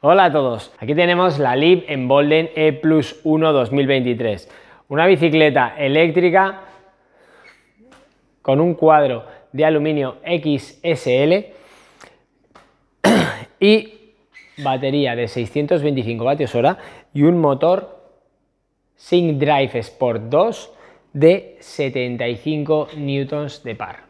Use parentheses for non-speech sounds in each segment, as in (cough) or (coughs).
Hola a todos, aquí tenemos la Lib Embolden E Plus 1 2023, una bicicleta eléctrica con un cuadro de aluminio XSL (clears throat) y batería de 625 vatios hora y un motor Sync Drive Sport 2 de 75 newtons de par.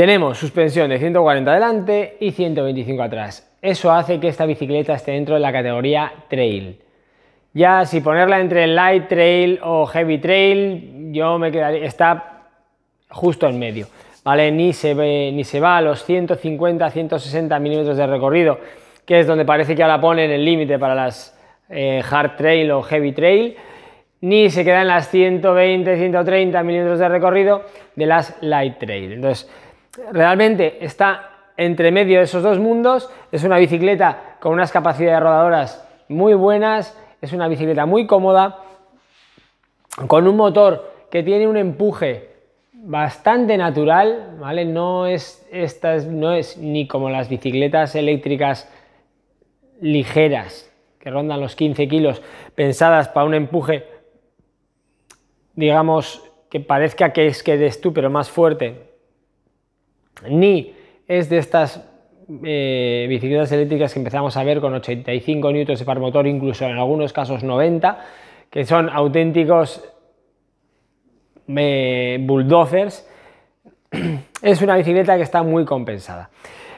Tenemos suspensión de 140 adelante y 125 atrás. Eso hace que esta bicicleta esté dentro de la categoría trail. Ya si ponerla entre light trail o heavy trail, yo me quedaría, está justo en medio. ¿Vale? Ni se, ni se va a los 150, 160 milímetros de recorrido, que es donde parece que ahora ponen el límite para las eh, hard trail o heavy trail, ni se queda en las 120, 130 milímetros de recorrido de las light trail. Entonces, realmente está entre medio de esos dos mundos. Es una bicicleta con unas capacidades rodadoras muy buenas, es una bicicleta muy cómoda, con un motor que tiene un empuje bastante natural, ¿vale? No es, no es ni como las bicicletas eléctricas ligeras, que rondan los 15 kilos, pensadas para un empuje, digamos, que parezca que es que des tú, pero más fuerte, ni es de estas eh, bicicletas eléctricas que empezamos a ver con 85 newtons par motor, incluso en algunos casos 90, que son auténticos eh, bulldozers. (clears throat) Es una bicicleta que está muy compensada.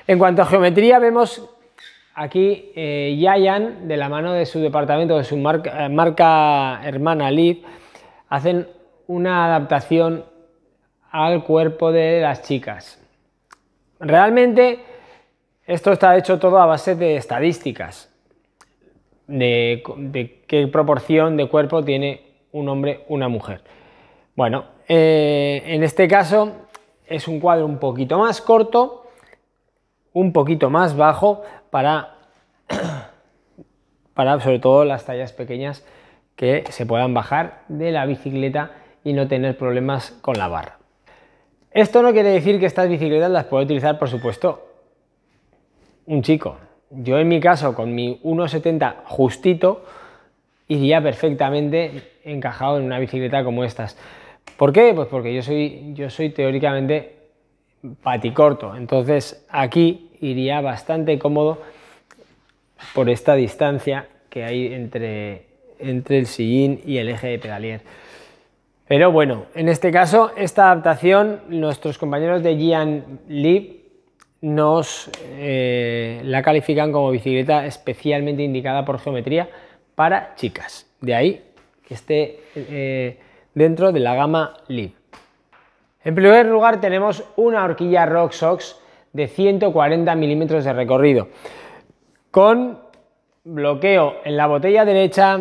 En cuanto a geometría, vemos aquí eh, de la mano de su departamento, de su marca, eh, hermana Liv, hacen una adaptación al cuerpo de las chicas. Realmente esto está hecho todo a base de estadísticas, de, qué proporción de cuerpo tiene un hombre, una mujer. Bueno, eh, en este caso es un cuadro un poquito más corto, un poquito más bajo para, (coughs) para sobre todo las tallas pequeñas que se puedan bajar de la bicicleta y no tener problemas con la barra. Esto no quiere decir que estas bicicletas las pueda utilizar, por supuesto, un chico. Yo en mi caso, con mi 1,70 justito, iría perfectamente encajado en una bicicleta como estas. ¿Por qué? Pues porque yo soy, yo soy teóricamente paticorto, entonces aquí iría bastante cómodo por esta distancia que hay entre, entre el sillín y el eje de pedalier. Pero bueno, en este caso, esta adaptación, nuestros compañeros de Gian Lib nos eh, la califican como bicicleta especialmente indicada por geometría para chicas. De ahí que esté eh, dentro de la gama Lib. En primer lugar tenemos una horquilla Rock de 140 milímetros de recorrido con bloqueo en la botella derecha,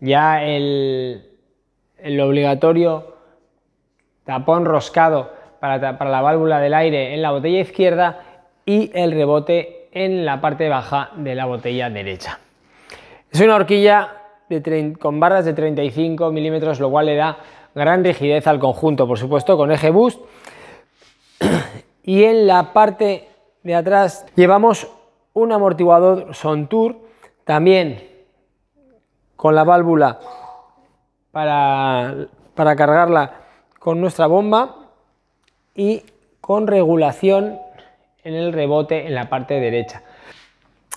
ya el, el obligatorio tapón roscado para, la válvula del aire en la botella izquierda y el rebote en la parte baja de la botella derecha. Es una horquilla con barras de 35 milímetros, lo cual le da gran rigidez al conjunto, por supuesto, con eje boost. (clears throat) y en la parte de atrás llevamos un amortiguador Sontour, también con la válvula para, cargarla con nuestra bomba y con regulación en el rebote en la parte derecha.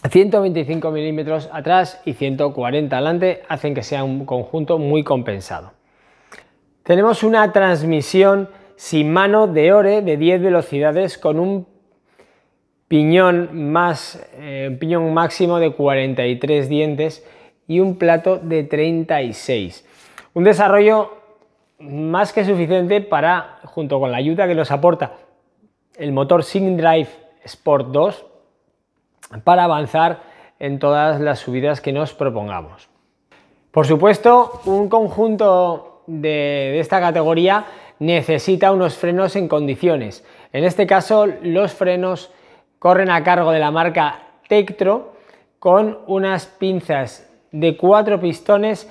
125 milímetros atrás y 140 adelante hacen que sea un conjunto muy compensado. Tenemos una transmisión sin mano de ore de 10 velocidades con un piñón, eh, un piñón máximo de 43 dientes y un plato de 36. Un desarrollo más que suficiente para, junto con la ayuda que nos aporta el motor DRIVE Sport 2, para avanzar en todas las subidas que nos propongamos. Por supuesto, un conjunto de, de esta categoría necesita unos frenos en condiciones. En este caso, los frenos corren a cargo de la marca Tektro con unas pinzas de cuatro pistones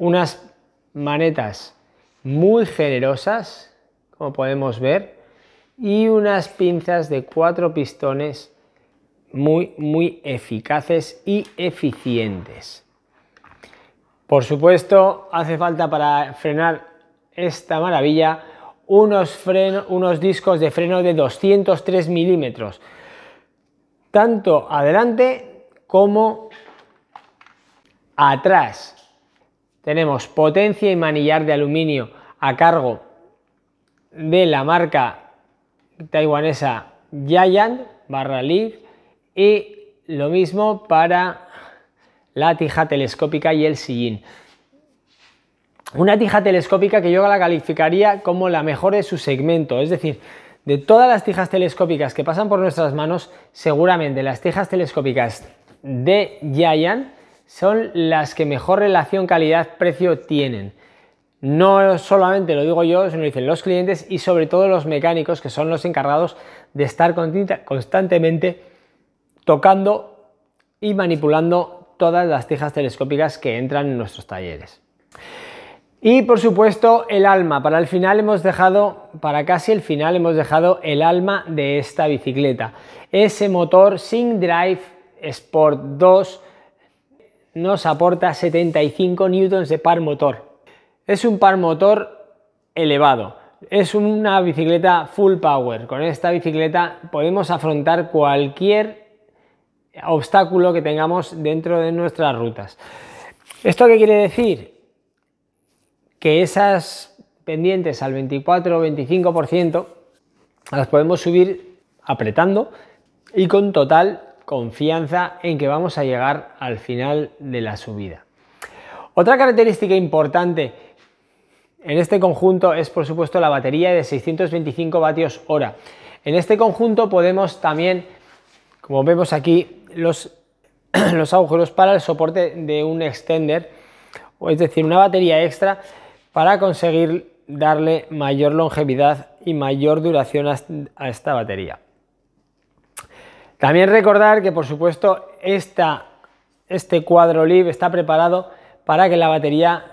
unas manetas muy generosas, como podemos ver, y unas pinzas de cuatro pistones muy, muy eficaces y eficientes. Por supuesto, hace falta para frenar esta maravilla unos, unos discos de freno de 203 milímetros, tanto adelante como atrás. Tenemos potencia y manillar de aluminio a cargo de la marca taiwanesa YAYAN barra y lo mismo para la tija telescópica y el sillín. Una tija telescópica que yo la calificaría como la mejor de su segmento, es decir, de todas las tijas telescópicas que pasan por nuestras manos, seguramente las tijas telescópicas de Yayan son las que mejor relación calidad-precio tienen. No solamente lo digo yo, sino lo dicen los clientes y sobre todo los mecánicos, que son los encargados de estar constantemente tocando y manipulando todas las tijas telescópicas que entran en nuestros talleres. Y por supuesto el alma. Para el final hemos dejado, para casi el final hemos dejado el alma de esta bicicleta. Ese motor Sync Drive Sport 2 nos aporta 75 newtons de par motor. Es un par motor elevado. Es una bicicleta full power. Con esta bicicleta podemos afrontar cualquier obstáculo que tengamos dentro de nuestras rutas. ¿Esto qué quiere decir? Que esas pendientes al 24 o 25% las podemos subir apretando y con total confianza en que vamos a llegar al final de la subida. Otra característica importante en este conjunto es por supuesto la batería de 625 vatios hora. En este conjunto podemos también, como vemos aquí, los, (clears throat) los agujeros para el soporte de un extender, es decir, una batería extra para conseguir darle mayor longevidad y mayor duración a esta batería. También recordar que, por supuesto, este cuadro LIV está preparado para que la batería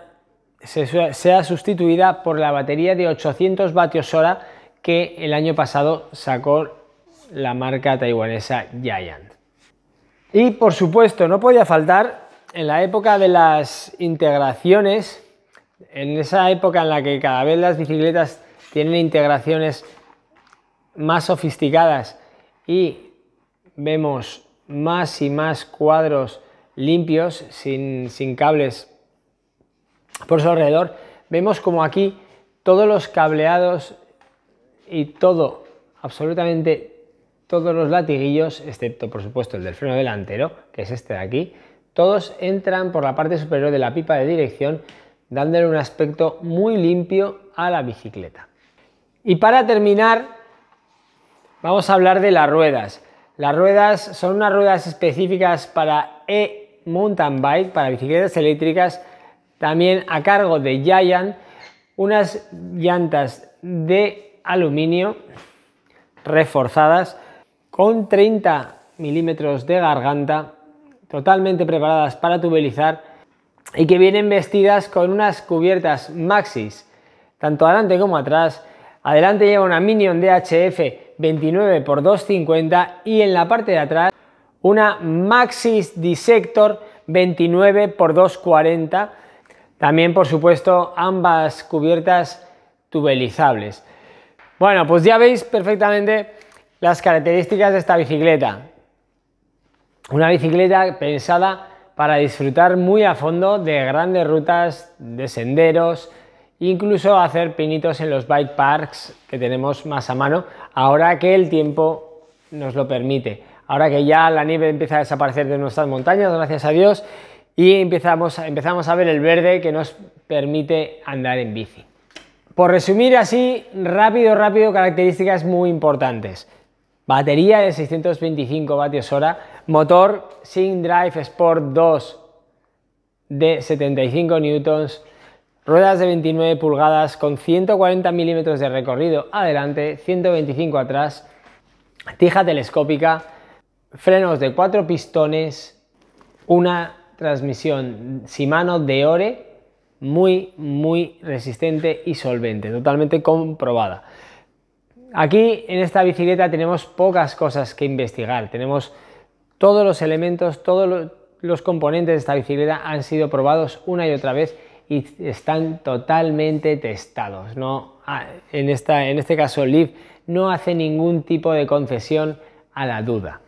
sea sustituida por la batería de 800 vatios hora que el año pasado sacó la marca taiwanesa Giant. Y por supuesto, no podía faltar en la época de las integraciones, en esa época en la que cada vez las bicicletas tienen integraciones más sofisticadas y vemos más y más cuadros limpios, sin, sin cables por su alrededor, vemos como aquí todos los cableados y todo, absolutamente todos los latiguillos, excepto por supuesto el del freno delantero, que es este de aquí, todos entran por la parte superior de la pipa de dirección, dándole un aspecto muy limpio a la bicicleta. Y para terminar, vamos a hablar de las ruedas. Las ruedas son unas ruedas específicas para e-mountain bike, para bicicletas eléctricas, también a cargo de Giant, unas llantas de aluminio reforzadas con 30 milímetros de garganta, totalmente preparadas para tubelizar y que vienen vestidas con unas cubiertas maxis, tanto adelante como atrás. Adelante lleva una Minion DHF 29 x 250 y en la parte de atrás una Maxis Dissector 29 x 240. También, por supuesto, ambas cubiertas tubelizables. Bueno, pues ya veis perfectamente las características de esta bicicleta. Una bicicleta pensada para disfrutar muy a fondo de grandes rutas, de senderos, incluso hacer pinitos en los bike parks que tenemos más a mano, ahora que el tiempo nos lo permite. Ahora que ya la nieve empieza a desaparecer de nuestras montañas, gracias a Dios, y empezamos, empezamos a ver el verde que nos permite andar en bici. Por resumir así, rápido, rápido, características muy importantes. Batería de 625 vatios hora, motor Drive Sport 2 de 75 newtons, Ruedas de 29 pulgadas con 140 milímetros de recorrido adelante, 125 atrás, tija telescópica, frenos de 4 pistones, una transmisión Shimano Deore muy, muy resistente y solvente, totalmente comprobada. Aquí en esta bicicleta tenemos pocas cosas que investigar, tenemos todos los elementos, todos los componentes de esta bicicleta han sido probados una y otra vez y están totalmente testados. Ah, en, en este caso, Liv no hace ningún tipo de concesión a la duda.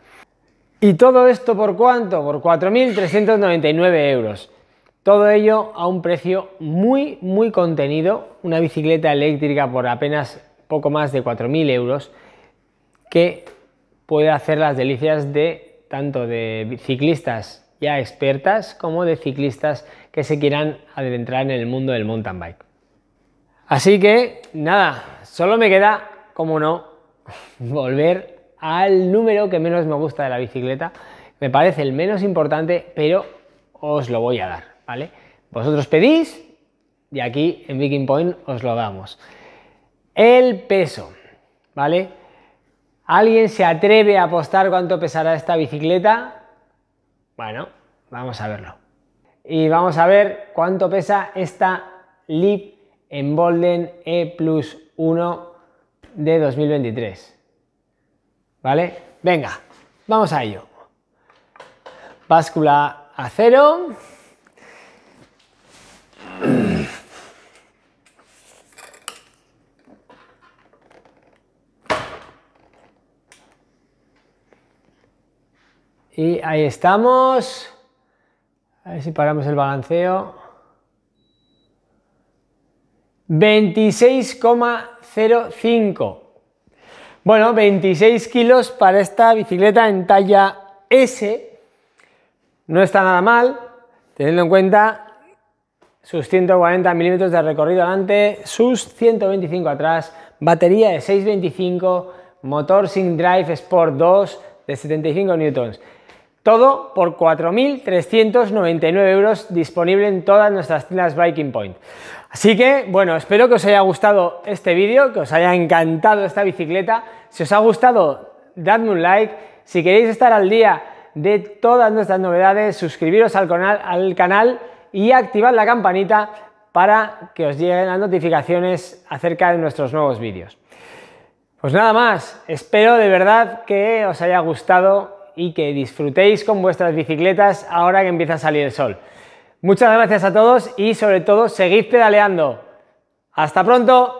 ¿Y todo esto por cuánto? Por 4.399 euros. Todo ello a un precio muy, muy contenido. Una bicicleta eléctrica por apenas poco más de 4.000 euros que puede hacer las delicias de tanto de ciclistas ya expertas como de ciclistas que se quieran adentrar en el mundo del mountain bike. Así que, nada, solo me queda, como no, (laughs) volver al número que menos me gusta de la bicicleta. Me parece el menos importante, pero os lo voy a dar, ¿vale? Vosotros pedís y aquí en Viking Point os lo damos. El peso, ¿vale? ¿Alguien se atreve a apostar cuánto pesará esta bicicleta? Bueno, vamos a verlo y vamos a ver cuánto pesa esta Lip Embolden E Plus 1 de 2023. ¿Vale? Venga, vamos a ello. Báscula cero. Y ahí estamos. A ver si paramos el balanceo. 26,05. Bueno, 26 kilos para esta bicicleta en talla S. No está nada mal, teniendo en cuenta sus 140 milímetros de recorrido adelante, sus 125 atrás, batería de 625, motor sin drive Sport 2 de 75 newtons. Todo por 4.399 euros disponible en todas nuestras tiendas Viking Point. Así que, bueno, espero que os haya gustado este vídeo, que os haya encantado esta bicicleta. Si os ha gustado, dadme un like. Si queréis estar al día de todas nuestras novedades, suscribiros al canal, al canal y activad la campanita para que os lleguen las notificaciones acerca de nuestros nuevos vídeos. Pues nada más, espero de verdad que os haya gustado y que disfrutéis con vuestras bicicletas ahora que empieza a salir el sol. Muchas gracias a todos y sobre todo seguid pedaleando. Hasta pronto.